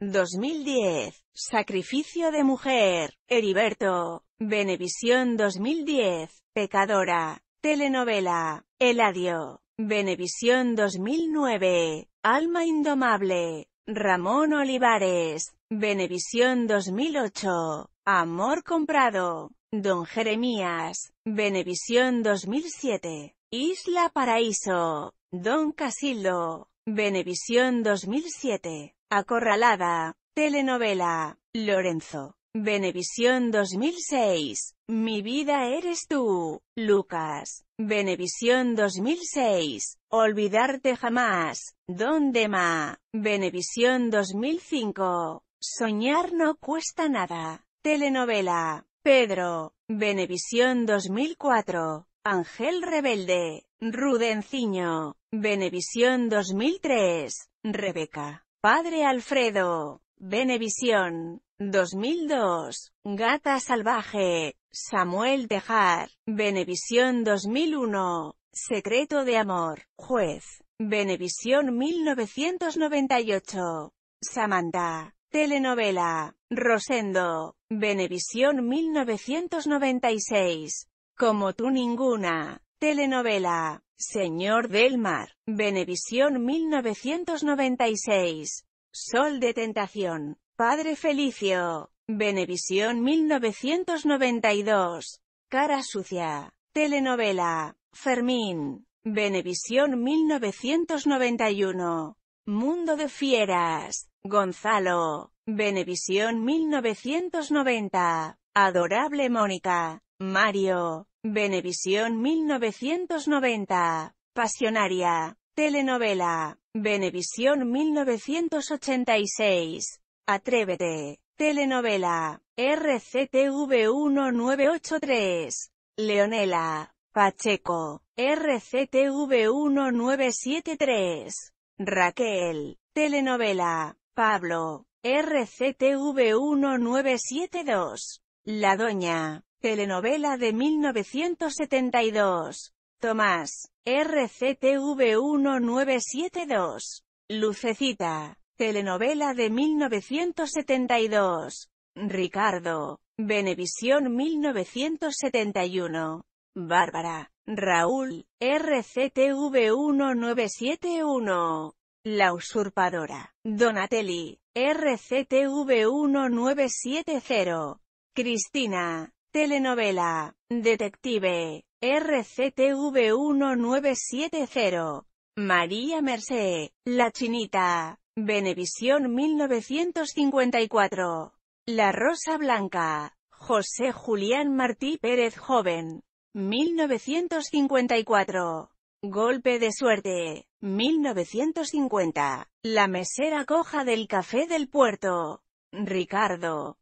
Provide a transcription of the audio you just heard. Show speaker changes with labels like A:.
A: 2010. Sacrificio de mujer. Heriberto. Benevisión 2010. Pecadora. Telenovela. El Eladio. Benevisión 2009. Alma indomable. Ramón Olivares. Benevisión 2008. Amor comprado. Don Jeremías. Benevisión 2007. Isla Paraíso. Don Casildo. Benevisión 2007. Acorralada. Telenovela. Lorenzo. Benevisión 2006. Mi vida eres tú. Lucas. Benevisión 2006. Olvidarte jamás. ¿Dónde ma? Benevisión 2005. Soñar no cuesta nada. Telenovela. Pedro. Benevisión 2004. Ángel Rebelde. Rudenciño. Benevisión 2003. Rebeca. Padre Alfredo. Benevisión. 2002. Gata Salvaje. Samuel Tejar. Benevisión 2001. Secreto de Amor. Juez. Benevisión 1998. Samantha. Telenovela. Rosendo. Benevisión 1996. Como tú ninguna. Telenovela. Señor del Mar. Benevisión 1996. Sol de Tentación. Padre Felicio. Benevisión 1992. Cara Sucia. Telenovela. Fermín. Benevisión 1991. Mundo de Fieras. Gonzalo. Benevisión 1990. Adorable Mónica. Mario. Venevisión 1990. Pasionaria. Telenovela. Venevisión 1986. Atrévete. Telenovela. RCTV 1983. Leonela. Pacheco. RCTV 1973. Raquel. Telenovela. Pablo. RCTV 1972. La Doña. Telenovela de 1972. Tomás. RCTV 1972. Lucecita. Telenovela de 1972. Ricardo. Benevisión 1971. Bárbara. Raúl. RCTV 1971. La usurpadora. Donatelli. RCTV 1970. Cristina. Telenovela. Detective. RCTV 1970. María Mercé. La Chinita. Benevisión 1954. La Rosa Blanca. José Julián Martí Pérez Joven. 1954. Golpe de suerte. 1950. La mesera coja del café del puerto. Ricardo.